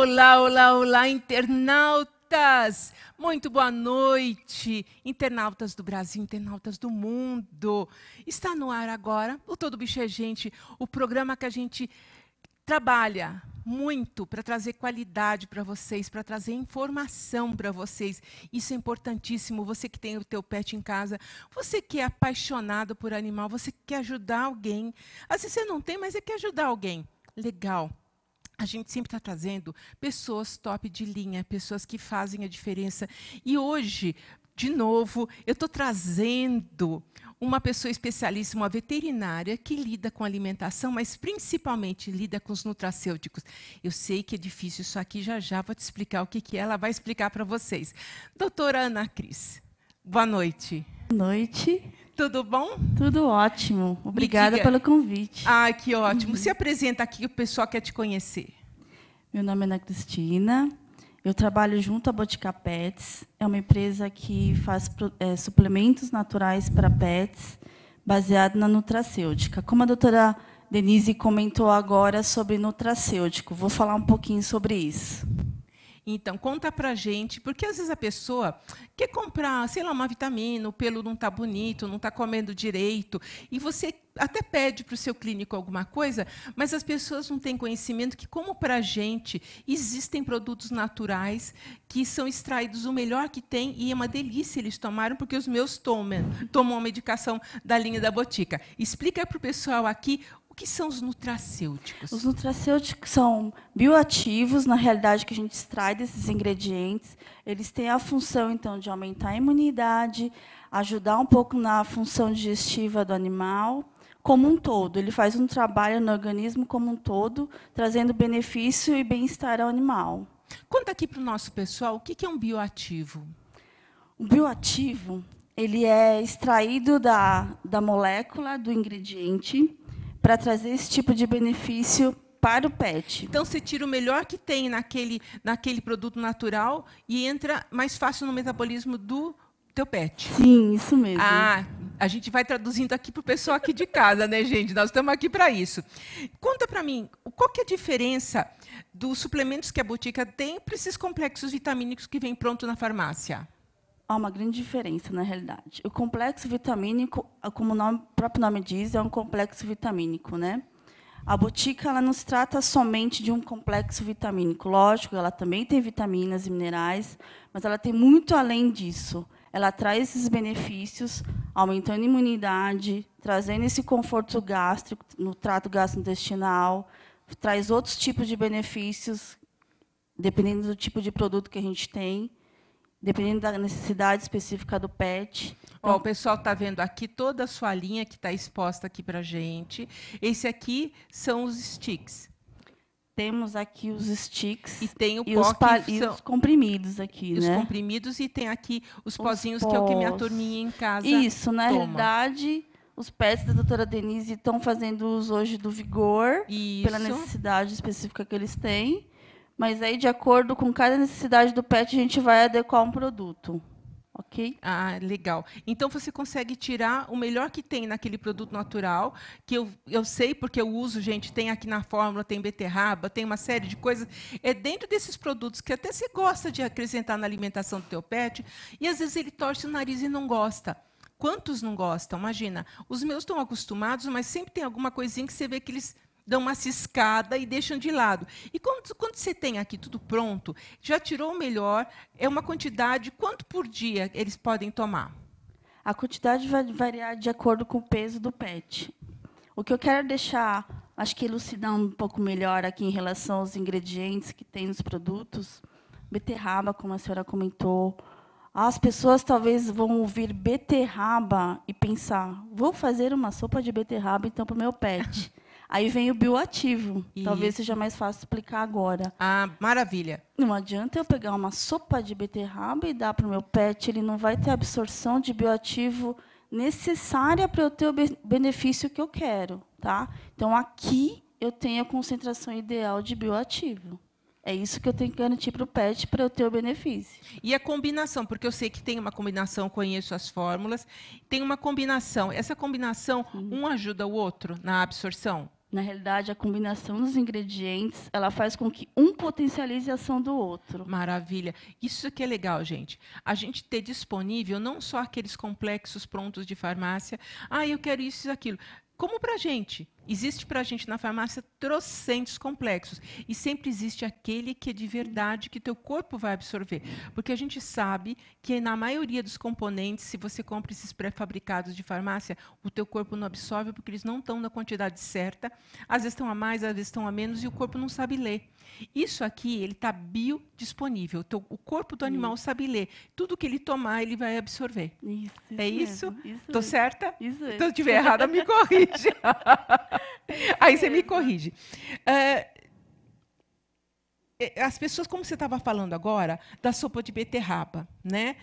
Olá, olá, olá, internautas! Muito boa noite, internautas do Brasil, internautas do mundo. Está no ar agora o Todo Bicho é Gente, o programa que a gente trabalha muito para trazer qualidade para vocês, para trazer informação para vocês. Isso é importantíssimo. Você que tem o teu pet em casa, você que é apaixonado por animal, você que quer ajudar alguém. Às vezes você não tem, mas você quer ajudar alguém. Legal a gente sempre está trazendo pessoas top de linha, pessoas que fazem a diferença. E hoje, de novo, eu estou trazendo uma pessoa especialíssima, uma veterinária que lida com alimentação, mas principalmente lida com os nutracêuticos. Eu sei que é difícil isso aqui, já já vou te explicar o que, que é, ela vai explicar para vocês. Doutora Ana Cris, boa noite. Boa noite. Tudo bom? Tudo ótimo. Obrigada pelo convite. Ah, que ótimo. Uhum. Se apresenta aqui, o pessoal quer te conhecer. Meu nome é Ana Cristina. Eu trabalho junto à Botica Pets. É uma empresa que faz é, suplementos naturais para pets, baseado na nutracêutica. Como a doutora Denise comentou agora sobre nutracêutico, vou falar um pouquinho sobre isso. Então, conta pra gente, porque às vezes a pessoa quer comprar, sei lá, uma vitamina, o pelo não está bonito, não está comendo direito, e você até pede para o seu clínico alguma coisa, mas as pessoas não têm conhecimento que, como para a gente, existem produtos naturais que são extraídos o melhor que tem e é uma delícia eles tomaram, porque os meus tomam, tomam a medicação da linha da Botica. Explica para o pessoal aqui que são os nutracêuticos? Os nutracêuticos são bioativos, na realidade, que a gente extrai desses ingredientes. Eles têm a função, então, de aumentar a imunidade, ajudar um pouco na função digestiva do animal, como um todo. Ele faz um trabalho no organismo como um todo, trazendo benefício e bem-estar ao animal. Conta aqui para o nosso pessoal o que é um bioativo. O bioativo ele é extraído da, da molécula do ingrediente para trazer esse tipo de benefício para o pet. Então você tira o melhor que tem naquele, naquele produto natural e entra mais fácil no metabolismo do teu pet. Sim, isso mesmo. Ah, a gente vai traduzindo aqui para o pessoal aqui de casa, né, gente? Nós estamos aqui para isso. Conta para mim, qual que é a diferença dos suplementos que a botica tem para esses complexos vitamínicos que vêm pronto na farmácia? há uma grande diferença na realidade. O complexo vitamínico, como o, nome, o próprio nome diz, é um complexo vitamínico, né? A botica ela não se trata somente de um complexo vitamínico. Lógico, ela também tem vitaminas e minerais, mas ela tem muito além disso. Ela traz esses benefícios, aumentando a imunidade, trazendo esse conforto gástrico no trato gastrointestinal, traz outros tipos de benefícios, dependendo do tipo de produto que a gente tem dependendo da necessidade específica do pet. Então, Ó, o pessoal está vendo aqui toda a sua linha que está exposta aqui para gente. Esse aqui são os sticks. Temos aqui os sticks e tem o e, os, e são... os comprimidos aqui, né? Os comprimidos e tem aqui os, os pozinhos pós. que é o que minha turminha em casa Isso, na toma. realidade, os pets da doutora Denise estão fazendo uso hoje do vigor Isso. pela necessidade específica que eles têm. Mas aí, de acordo com cada necessidade do pet, a gente vai adequar um produto. Ok? Ah, legal. Então você consegue tirar o melhor que tem naquele produto natural, que eu, eu sei porque eu uso, gente, tem aqui na fórmula, tem beterraba, tem uma série de coisas. É dentro desses produtos que até você gosta de acrescentar na alimentação do teu pet, e às vezes ele torce o nariz e não gosta. Quantos não gostam? Imagina, os meus estão acostumados, mas sempre tem alguma coisinha que você vê que eles dão uma ciscada e deixam de lado. E quando, quando você tem aqui tudo pronto, já tirou o melhor, é uma quantidade, quanto por dia eles podem tomar? A quantidade vai variar de acordo com o peso do pet. O que eu quero deixar, acho que elucidar um pouco melhor aqui em relação aos ingredientes que tem nos produtos, beterraba, como a senhora comentou, as pessoas talvez vão ouvir beterraba e pensar: vou fazer uma sopa de beterraba então para o meu pet. Aí vem o bioativo. Talvez seja mais fácil explicar agora. Ah, maravilha. Não adianta eu pegar uma sopa de beterraba e dar para o meu pet, ele não vai ter absorção de bioativo necessária para eu ter o benefício que eu quero, tá? Então aqui eu tenho a concentração ideal de bioativo. É isso que eu tenho que garantir para o pet para eu ter o benefício. E a combinação, porque eu sei que tem uma combinação, conheço as fórmulas, tem uma combinação. Essa combinação, uhum. um ajuda o outro na absorção? na realidade, a combinação dos ingredientes, ela faz com que um potencialize a ação do outro. Maravilha. Isso que é legal, gente. A gente ter disponível não só aqueles complexos prontos de farmácia, ah, eu quero isso e aquilo, como para a gente. Existe para a gente na farmácia trocentos complexos. E sempre existe aquele que é de verdade, que teu corpo vai absorver. Porque a gente sabe que na maioria dos componentes, se você compra esses pré-fabricados de farmácia, o teu corpo não absorve porque eles não estão na quantidade certa. Às vezes estão a mais, às vezes estão a menos, e o corpo não sabe ler. Isso aqui, ele está biodisponível. Então, o corpo do animal isso. sabe ler. Tudo que ele tomar, ele vai absorver. Isso, isso é isso? Estou certa? Isso. Então, se eu estiver errada, me corrija. Aí você me corrige. Uh, as pessoas, como você estava falando agora, da sopa de beterraba, né?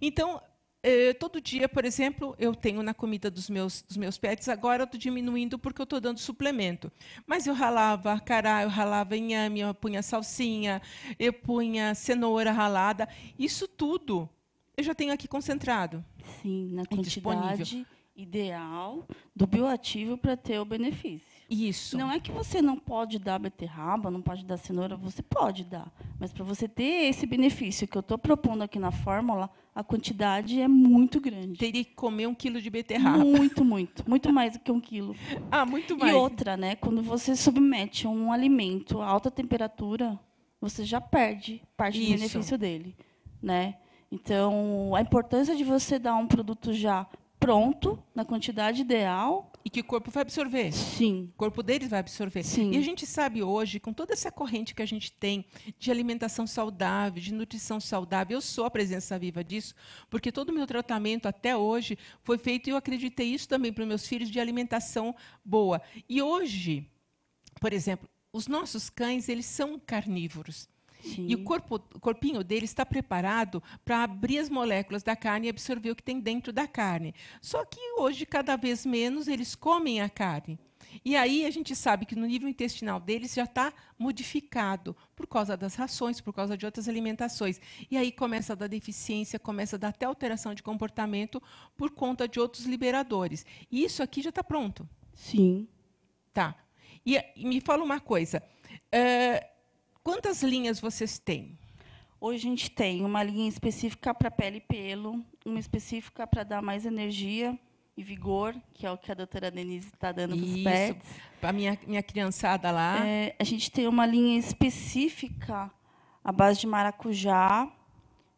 Então, eh, todo dia, por exemplo, eu tenho na comida dos meus, dos meus pets, agora eu estou diminuindo porque eu estou dando suplemento. Mas eu ralava cará, eu ralava inhame, eu punha salsinha, eu punha cenoura ralada. Isso tudo eu já tenho aqui concentrado. Sim, na é quantidade. Disponível ideal do bioativo para ter o benefício. Isso. Não é que você não pode dar beterraba, não pode dar cenoura, você pode dar. Mas para você ter esse benefício que eu estou propondo aqui na fórmula, a quantidade é muito grande. Teria que comer um quilo de beterraba. Muito, muito. Muito mais do que um quilo. Ah, muito mais. E outra, né? Quando você submete um alimento a alta temperatura, você já perde parte Isso. do benefício dele. Né? Então, a importância de você dar um produto já pronto, na quantidade ideal. E que o corpo vai absorver. Sim. O corpo deles vai absorver. Sim. E a gente sabe hoje, com toda essa corrente que a gente tem de alimentação saudável, de nutrição saudável, eu sou a presença viva disso, porque todo o meu tratamento até hoje foi feito, e eu acreditei isso também para os meus filhos, de alimentação boa. E hoje, por exemplo, os nossos cães, eles são carnívoros. Sim. E o corpo, o corpinho dele está preparado para abrir as moléculas da carne e absorver o que tem dentro da carne. Só que hoje, cada vez menos, eles comem a carne. E aí a gente sabe que no nível intestinal deles já está modificado por causa das rações, por causa de outras alimentações. E aí começa a dar deficiência, começa a dar até alteração de comportamento por conta de outros liberadores. E isso aqui já está pronto? Sim. Tá. E, e, me fala uma coisa. Uh, Quantas linhas vocês têm? Hoje a gente tem uma linha específica para pele e pelo, uma específica para dar mais energia e vigor, que é o que a doutora Denise está dando para os pets. Para minha minha criançada lá. É, a gente tem uma linha específica à base de maracujá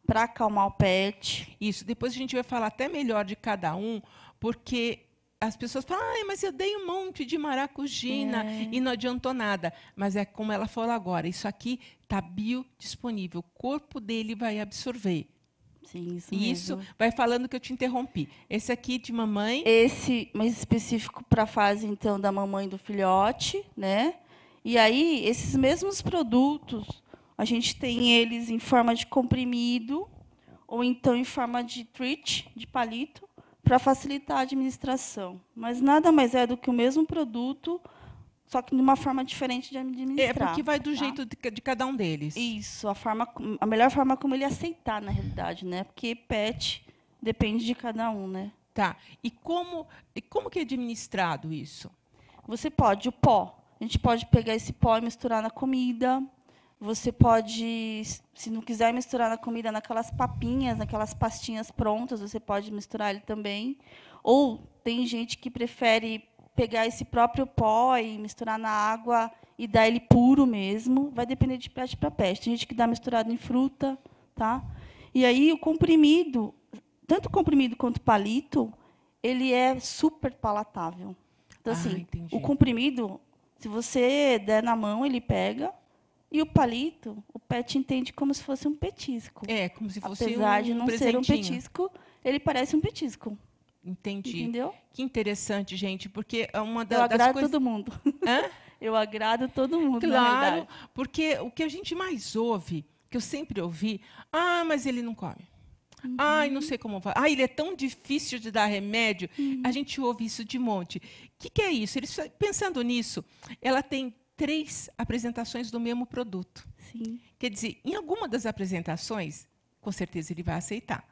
para acalmar o pet. Isso. Depois a gente vai falar até melhor de cada um, porque as pessoas falam, ah, mas eu dei um monte de maracujina é. e não adiantou nada. Mas é como ela falou agora, isso aqui está biodisponível, o corpo dele vai absorver. Sim, isso isso vai falando que eu te interrompi. Esse aqui de mamãe. Esse mais específico para a fase então da mamãe do filhote, né? E aí esses mesmos produtos, a gente tem eles em forma de comprimido ou então em forma de treat, de palito, para facilitar a administração. Mas nada mais é do que o mesmo produto, só que de uma forma diferente de administrar. É porque vai do tá? jeito de, de, cada um deles. Isso, a, forma, a melhor forma como ele aceitar, na realidade, né? Porque pet depende de cada um, né? Tá. E como, e como que é administrado isso? Você pode, o pó. A gente pode pegar esse pó e misturar na comida. Você pode, se não quiser misturar na comida, naquelas papinhas, naquelas pastinhas prontas, você pode misturar ele também. Ou tem gente que prefere pegar esse próprio pó e misturar na água e dar ele puro mesmo. Vai depender de peste para peste. Tem gente que dá misturado em fruta, tá? E aí o comprimido, tanto comprimido quanto palito, ele é super palatável. Então, ah, assim, o comprimido, se você der na mão, ele pega, e o palito, o pet entende como se fosse um petisco. É, como se fosse Apesar um de não presentinho. ser um petisco, ele parece um petisco. Entendi. Entendeu? Que interessante, gente, porque é uma da, Eu agrado coisas... todo mundo. Hã? Eu agrado todo mundo, Claro, porque o que a gente mais ouve, que eu sempre ouvi, ah, mas ele não come. Uhum. Ai, não sei como vai. ah ele é tão difícil de dar remédio. Uhum. A gente ouve isso de monte. O que, que, é isso? Eles, pensando nisso, ela tem três apresentações do mesmo produto. Sim. Quer dizer, em alguma das apresentações, com certeza ele vai aceitar.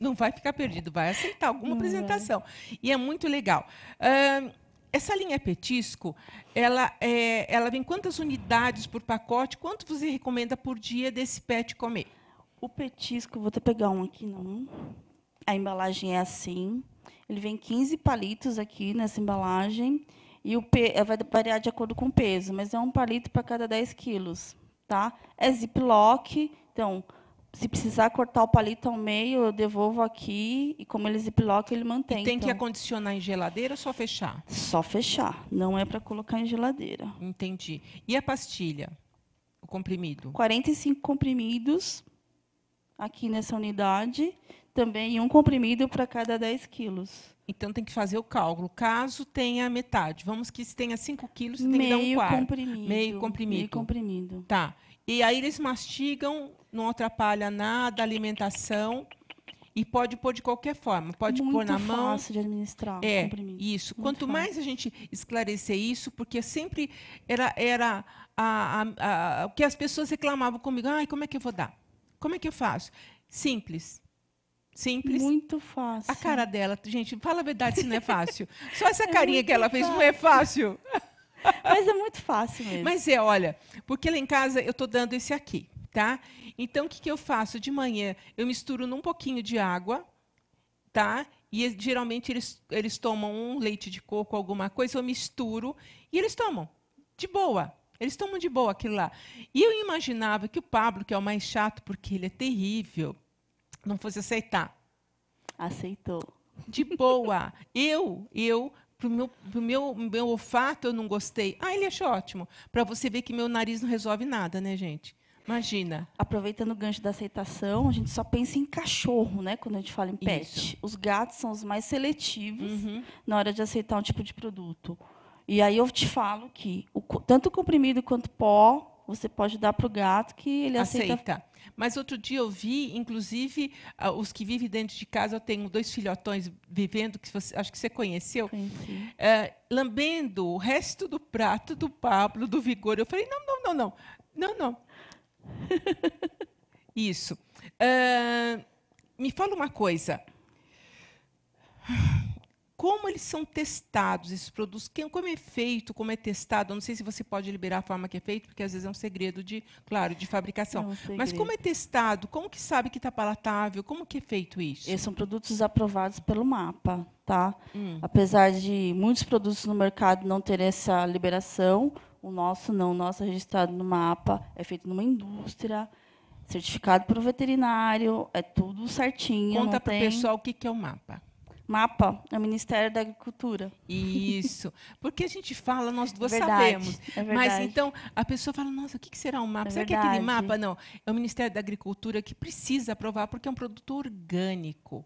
Não vai ficar perdido, vai aceitar alguma apresentação. E é muito legal. Uh, essa linha petisco, ela, é, ela vem quantas unidades por pacote? Quanto você recomenda por dia desse pet comer? O petisco, vou até pegar um aqui, não. A embalagem é assim. Ele vem 15 palitos aqui nessa embalagem. E o pe... Eh, vai variar de acordo com o peso, mas é um palito para cada 10 quilos. Tá? É ziplock, então, se precisar cortar o palito ao meio, eu devolvo aqui e como ele é ziplock, ele mantém. E tem então. que acondicionar em geladeira ou só fechar? Só fechar, não é para colocar em geladeira. Entendi. E a pastilha? O comprimido? 45 comprimidos aqui nessa unidade, também um comprimido para cada 10 quilos. Então tem que fazer o cálculo. Caso tenha metade, vamos que se tenha 5 quilos, tem meio que dar um quarto. Comprimido, meio comprimido. Meio comprimido. Tá. E aí eles mastigam, não atrapalha nada a alimentação. E pode pôr de qualquer forma, pode Muito pôr na mão. Muito fácil de administrar. É, isso. Muito Quanto fácil. mais a gente esclarecer isso, porque sempre era, era a, a, a, o que as pessoas reclamavam comigo, ai, como é que eu vou dar? Como é que eu faço? Simples. Simples. Muito fácil. A cara dela, gente, fala a verdade se não é fácil. Só essa é carinha que ela fácil. fez não é fácil. Mas é muito fácil mesmo. Mas é, olha, porque lá em casa eu estou dando esse aqui, tá? Então, o que, que eu faço? De manhã, eu misturo num pouquinho de água, tá? E geralmente eles, eles tomam um leite de coco, alguma coisa, eu misturo e eles tomam. De boa. Eles estão de boa aquilo lá. E eu imaginava que o Pablo, que é o mais chato, porque ele é terrível, não fosse aceitar. Aceitou. De boa. eu, eu, pro meu, pro meu, meu olfato eu não gostei. Ah, ele achou ótimo. Para você ver que meu nariz não resolve nada, né, gente? Imagina. Aproveitando o gancho da aceitação, a gente só pensa em cachorro, né? Quando a gente fala em pet. Isso. Os gatos são os mais seletivos uhum. na hora de aceitar um tipo de produto. E aí eu te falo que o, tanto comprimido quanto pó você pode dar para o gato que ele aceita. aceita. Mas outro dia eu vi, inclusive, ah, os que vivem dentro de casa, eu tenho dois filhotões vivendo, que você, acho que você conheceu, eh, lambendo o resto do prato do Pablo, do Vigor. Eu falei, não, não, não, não, não, não. Isso. Uh, me fala uma coisa como eles são testados, esses produtos, como é feito, como é testado. Eu não sei se você pode liberar a forma que é feito, porque às vezes é um segredo de, claro, de fabricação. É um Mas como é testado? Como que sabe que está palatável? Como que é feito isso? Esses são produtos aprovados pelo mapa, tá? Hum. Apesar de muitos produtos no mercado não terem essa liberação, o nosso não, o nosso é registrado no mapa, é feito numa indústria, certificado para o veterinário, é tudo certinho. Conta para o pessoal o que é o mapa. MAPA é o Ministério da Agricultura. Isso. Porque a gente fala, nós é duas verdade, sabemos. É mas então a pessoa fala, nossa, o que será um mapa? É será verdade. que é aquele mapa? Não. É o Ministério da Agricultura que precisa aprovar, porque é um produto orgânico.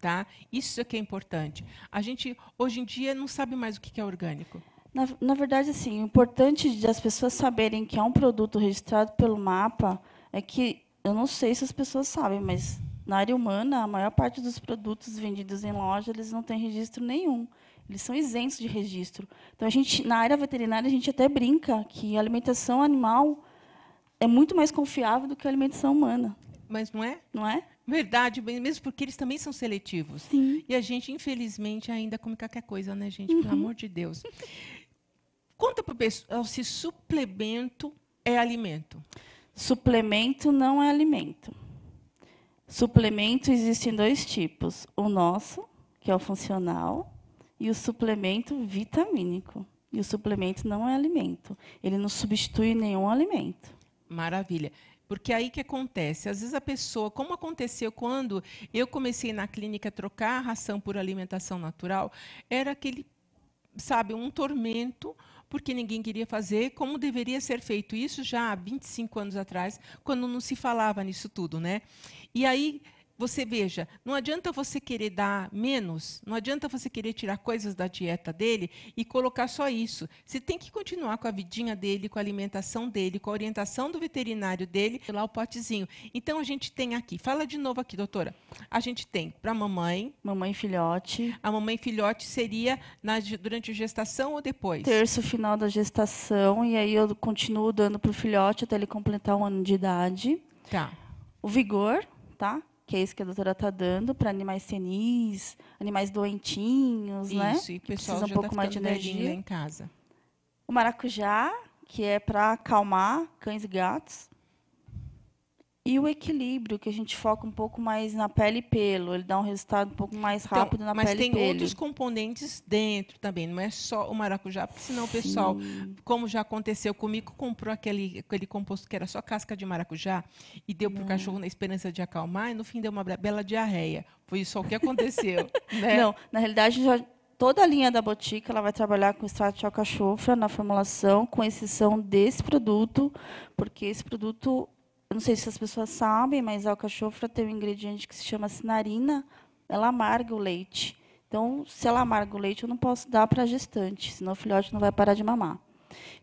Tá? Isso é que é importante. A gente, hoje em dia, não sabe mais o que é orgânico. Na, na verdade, assim, o importante de as pessoas saberem que é um produto registrado pelo mapa é que, eu não sei se as pessoas sabem, mas na área humana, a maior parte dos produtos vendidos em loja, eles não têm registro nenhum. Eles são isentos de registro. Então a gente, na área veterinária, a gente até brinca que a alimentação animal é muito mais confiável do que a alimentação humana. Mas não é? Não é? Verdade, mesmo porque eles também são seletivos. Sim. E a gente, infelizmente, ainda come qualquer coisa, né, gente? Pelo uhum. amor de Deus. Conta para o pessoal se suplemento é alimento. Suplemento não é alimento. Suplemento existem dois tipos: o nosso, que é o funcional, e o suplemento vitamínico. E o suplemento não é alimento, ele não substitui nenhum alimento. Maravilha. Porque é aí que acontece, às vezes a pessoa, como aconteceu quando eu comecei na clínica a trocar a ração por alimentação natural, era aquele, sabe, um tormento, porque ninguém queria fazer como deveria ser feito. Isso já há 25 anos atrás, quando não se falava nisso tudo. Né? E aí você veja, não adianta você querer dar menos, não adianta você querer tirar coisas da dieta dele e colocar só isso. Você tem que continuar com a vidinha dele, com a alimentação dele, com a orientação do veterinário dele, lá o potezinho. Então a gente tem aqui, fala de novo aqui, doutora. A gente tem para mamãe, mamãe filhote. A mamãe filhote seria na, durante a gestação ou depois? Terço final da gestação e aí eu continuo dando para o filhote até ele completar um ano de idade. Tá. O vigor, tá? que é isso que a doutora está dando para animais senis, animais doentinhos, isso, né? Isso, e que precisa um pouco tá mais de energia em casa. O maracujá, que é para acalmar cães e gatos. E o equilíbrio, que a gente foca um pouco mais na pele e pelo, ele dá um resultado um pouco mais então, rápido então, na pele e pelo. Mas tem outros componentes dentro também, não é só o maracujá, porque senão o pessoal, como já aconteceu comigo, comprou aquele, aquele composto que era só casca de maracujá e deu para o hum. cachorro na esperança de acalmar, e no fim deu uma bela diarreia. Foi só o que aconteceu. né? Não, na realidade, já, toda a linha da botica ela vai trabalhar com extrato de alcachofra na formulação, com exceção desse produto, porque esse produto eu não sei se as pessoas sabem, mas a alcachofra tem um ingrediente que se chama sinarina, ela amarga o leite. Então, se ela amarga o leite, eu não posso dar para a gestante, senão o filhote não vai parar de mamar.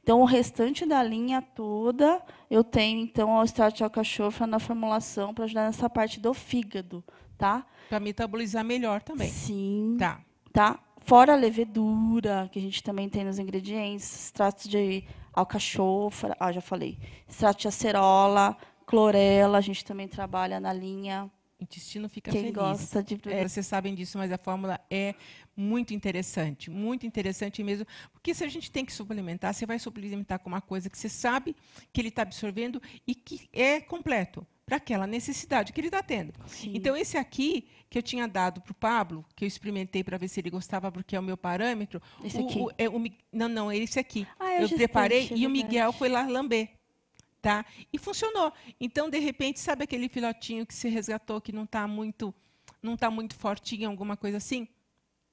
Então, o restante da linha toda, eu tenho, então, o extrato de alcachofra na formulação para ajudar nessa parte do fígado, tá? Para metabolizar melhor também. Sim. Tá. Tá? Fora a levedura, que a gente também tem nos ingredientes, extrato de alcachofra, ah, já falei, extrato de acerola, clorela, a gente também trabalha na linha. intestino fica Quem feliz. gosta de... É, vocês sabem disso, mas a fórmula é muito interessante, muito interessante mesmo, porque se a gente tem que suplementar, você vai suplementar com uma coisa que você sabe que ele está absorvendo e que é completo para aquela necessidade que ele está tendo. Sim. Então, esse aqui que eu tinha dado para o Pablo, que eu experimentei para ver se ele gostava, porque é o meu parâmetro. Esse o, aqui? O, é, o, não, não, é esse aqui. Ah, é eu preparei é e o Miguel foi lá lamber tá? E funcionou. Então, de repente, sabe aquele filhotinho que se resgatou que não está muito, não tá muito fortinho, alguma coisa assim?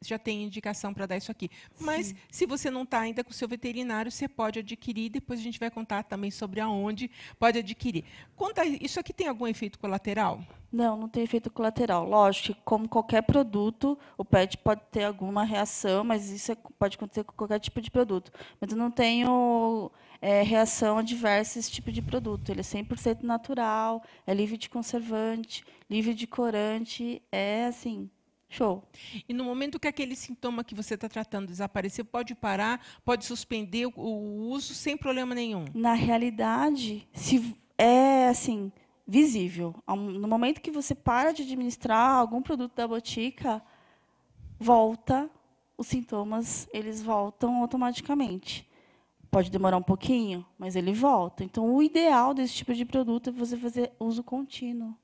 Já tem indicação para dar isso aqui. Mas Sim. se você não está ainda com o seu veterinário, você pode adquirir. Depois a gente vai contar também sobre aonde pode adquirir. Conta, isso aqui tem algum efeito colateral? Não, não tem efeito colateral. Lógico, que como qualquer produto, o pet pode ter alguma reação, mas isso é, pode acontecer com qualquer tipo de produto. Mas eu não tenho é, reação a diversos tipos de produto. Ele é 100% natural, é livre de conservante, livre de corante, é assim, Show. E no momento que aquele sintoma que você está tratando desaparecer, pode parar, pode suspender o, o, uso sem problema nenhum? Na realidade, se é assim, visível. No momento que você para de administrar algum produto da botica, volta, os sintomas, eles voltam automaticamente. Pode demorar um pouquinho, mas ele volta. Então, o ideal desse tipo de produto é você fazer uso contínuo.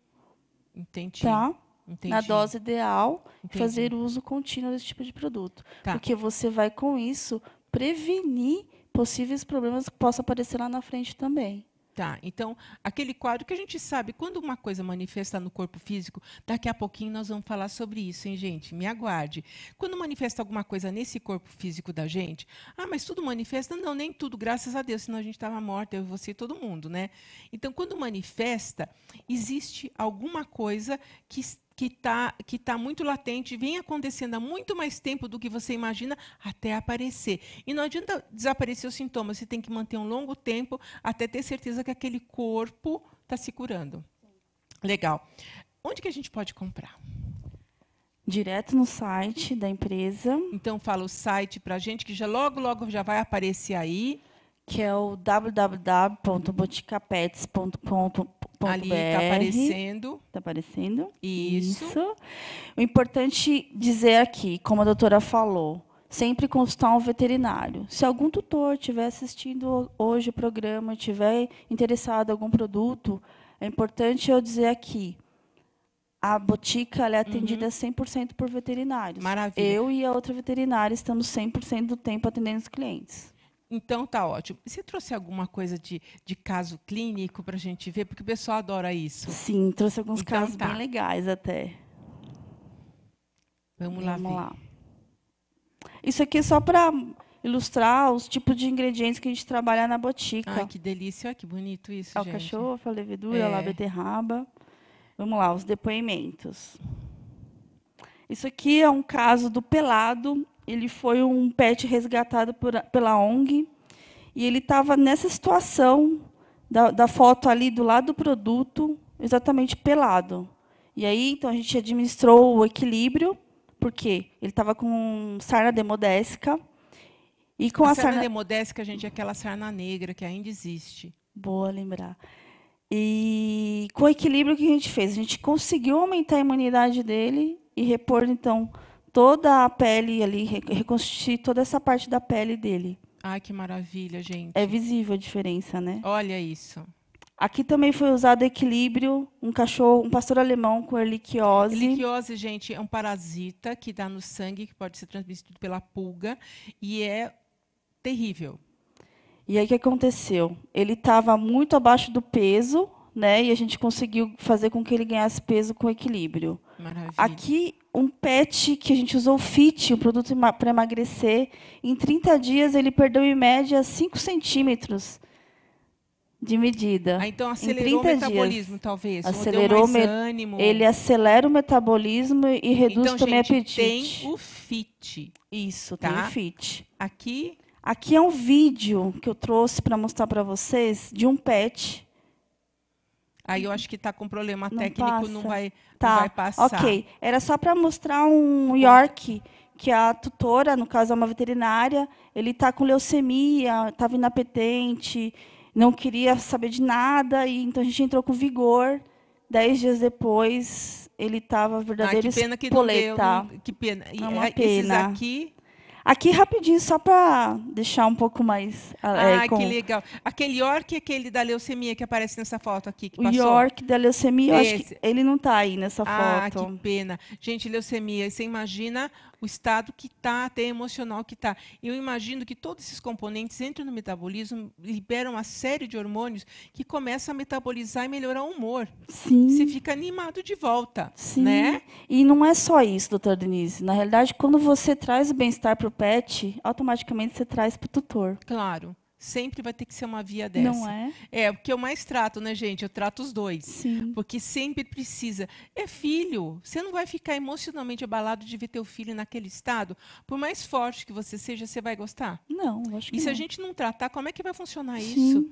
Entendi. Tá? Entendi. Na dose ideal, Entendi. fazer uso contínuo desse tipo de produto. Tá. Porque você vai, com isso, prevenir possíveis problemas que possam aparecer lá na frente também. Tá, então, aquele quadro que a gente sabe, quando uma coisa manifesta no corpo físico, daqui a pouquinho nós vamos falar sobre isso, hein, gente? Me aguarde. Quando manifesta alguma coisa nesse corpo físico da gente, ah, mas tudo manifesta? Não, nem tudo, graças a Deus, senão a gente estava morta, eu, você e todo mundo, né? Então, quando manifesta, existe alguma coisa que está que está que tá muito latente, vem acontecendo há muito mais tempo do que você imagina até aparecer. E não adianta desaparecer os sintomas, você tem que manter um longo tempo até ter certeza que aquele corpo está se curando. Legal. Onde que a gente pode comprar? Direto no site da empresa. Então fala o site para a gente, que já logo, logo já vai aparecer aí. Que é o www.boticapets.com.br ali está aparecendo. tá aparecendo. Isso. Isso. O importante dizer aqui, como a doutora falou, sempre consultar um veterinário. Se algum tutor estiver assistindo hoje o programa, estiver interessado em algum produto, é importante eu dizer aqui, a botica é atendida uhum. 100% por veterinários. Maravilha. Eu e a outra veterinária estamos 100% do tempo atendendo os clientes. Então tá ótimo. Você trouxe alguma coisa de, de caso clínico para a gente ver? Porque o pessoal adora isso. Sim, trouxe alguns então, casos tá. bem legais até. Vamos lá. Vamos ver. lá. Isso aqui é só para ilustrar os tipos de ingredientes que a gente trabalha na botica. Ai, que delícia, que bonito isso, é cachorro, a levedura, é. beterraba. Vamos lá, os depoimentos. Isso aqui é um caso do Pelado, ele foi um pet resgatado por, pela ONG e ele estava nessa situação da, da foto ali do lado do produto, exatamente pelado. E aí, então, a gente administrou o equilíbrio, porque ele estava com sarna demodésica. E com a, a sarna, sarna demodésica, gente, é aquela sarna negra que ainda existe. Boa lembrar. E com o equilíbrio que a gente fez, a gente conseguiu aumentar a imunidade dele e repor, então, toda a pele ali, reconstituir toda essa parte da pele dele. Ai, que maravilha, gente. É visível a diferença, né? Olha isso. Aqui também foi usado equilíbrio, um cachorro, um pastor alemão com erliquiose. Erliquiose, gente, é um parasita que dá no sangue, que pode ser transmitido pela pulga, e é terrível. E aí o que aconteceu? Ele estava muito abaixo do peso, né? E a gente conseguiu fazer com que ele ganhasse peso com equilíbrio. Maravilha. Aqui um PET que a gente usou FIT, um produto para emagrecer, em 30 dias ele perdeu em média 5 centímetros de medida. Ah, então acelerou o metabolismo, dias. talvez. Acelerou o ânimo. Ele acelera o metabolismo e então, reduz então, também gente, apetite. Tem o FIT. Isso, tá? tem o FIT. Aqui. Aqui é um vídeo que eu trouxe para mostrar para vocês de um PET Aí eu acho que está com problema não técnico, passa. não vai, tá. não vai passar. Ok, era só para mostrar um York que a tutora, no caso é uma veterinária, ele está com leucemia, estava tá inapetente, não queria saber de nada, e então a gente entrou com vigor. Dez dias depois, ele estava verdadeiro ah, que pena que espoleta. Não deu, que pena. É uma é, pena. Esses aqui Aqui rapidinho, só para deixar um pouco mais. ah, é, ah, com... que legal. Aquele York é aquele da leucemia que aparece nessa foto aqui. o passou. York da leucemia, acho que ele não está aí nessa ah, foto. Ah, que pena. Gente, leucemia, você imagina o estado que está, até emocional que está. Eu imagino que todos esses componentes entram no metabolismo, liberam uma série de hormônios que começam a metabolizar e melhorar o humor. Sim. Você fica animado de volta. Sim. Né? E não é só isso, doutor Denise. Na realidade, quando você traz o bem-estar para o pet, automaticamente você traz para o tutor. Claro sempre vai ter que ser uma via dessa. Não é? É, o que eu mais trato, né, gente? Eu trato os dois. Sim. Porque sempre precisa. É filho. Você não vai ficar emocionalmente abalado de ver teu filho naquele estado. Por mais forte que você seja, você vai gostar? Não, acho que E se não. a gente não tratar, como é que vai funcionar Sim. isso?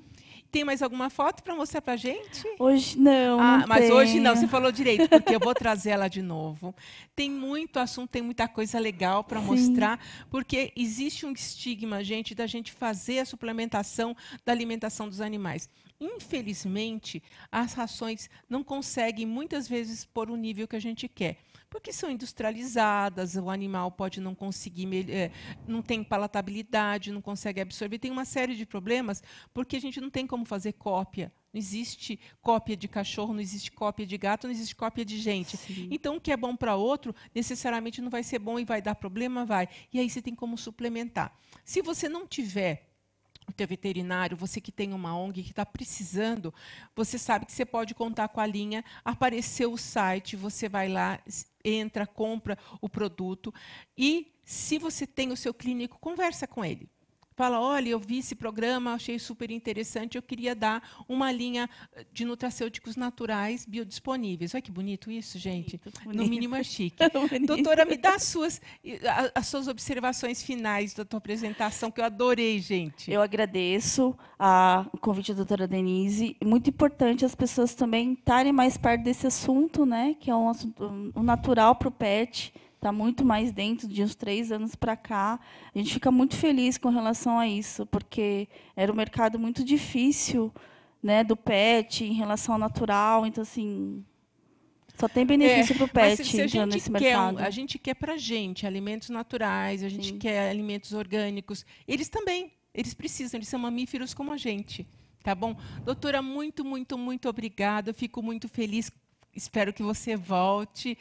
Tem mais alguma foto para mostrar para gente? Hoje não. Ah, não mas tenho. hoje não, você falou direito, porque eu vou trazer ela de novo. Tem muito assunto, tem muita coisa legal para mostrar, porque existe um estigma, gente, da gente fazer a suplementação da alimentação dos animais. Infelizmente, as rações não conseguem muitas vezes pôr o nível que a gente quer porque são industrializadas, o animal pode não conseguir, é, não tem palatabilidade, não consegue absorver, tem uma série de problemas, porque a gente não tem como fazer cópia. Não existe cópia de cachorro, não existe cópia de gato, não existe cópia de gente. Sim. Então, o que é bom para outro, necessariamente não vai ser bom e vai dar problema, vai. E aí você tem como suplementar. Se você não tiver o teu veterinário, você que tem uma ONG que está precisando, você sabe que você pode contar com a linha. Apareceu o site, você vai lá, entra, compra o produto. E se você tem o seu clínico, conversa com ele fala, olha, eu vi esse programa, achei super interessante, eu queria dar uma linha eh, de nutracêuticos naturais biodisponíveis. Olha que bonito isso, gente. Bonito, No mínimo é chique. É bonito. Doutora, me dá as suas, as suas observações finais da tua apresentação, que eu adorei, gente. Eu agradeço o convite da doutora Denise. Muito importante as pessoas também estarem mais perto desse assunto, né? Que é um, assunto, um natural para o pet está muito mais dentro de uns três anos para cá. A gente fica muito feliz com relação a isso, porque era um mercado muito difícil, né, do pet em relação ao natural. Então assim, só tem é, benefício é, para o pet se, se entrando nesse quer, mercado. A gente quer para gente alimentos naturais, a gente Sim. quer alimentos orgânicos. Eles também, eles precisam, eles são mamíferos como a gente. Tá bom? Doutora, muito, muito, muito obrigada. fico muito feliz espero que você volte,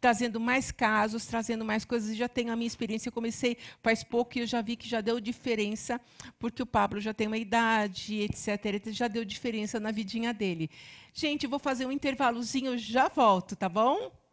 trazendo mais casos, trazendo mais coisas. já tenho a minha experiência, eu comecei faz pouco e eu já vi que já deu diferença, porque o Pablo já tem uma idade, etc, etc. Já deu diferença na vidinha dele. Gente, vou fazer um intervalozinho, já volto, tá bom?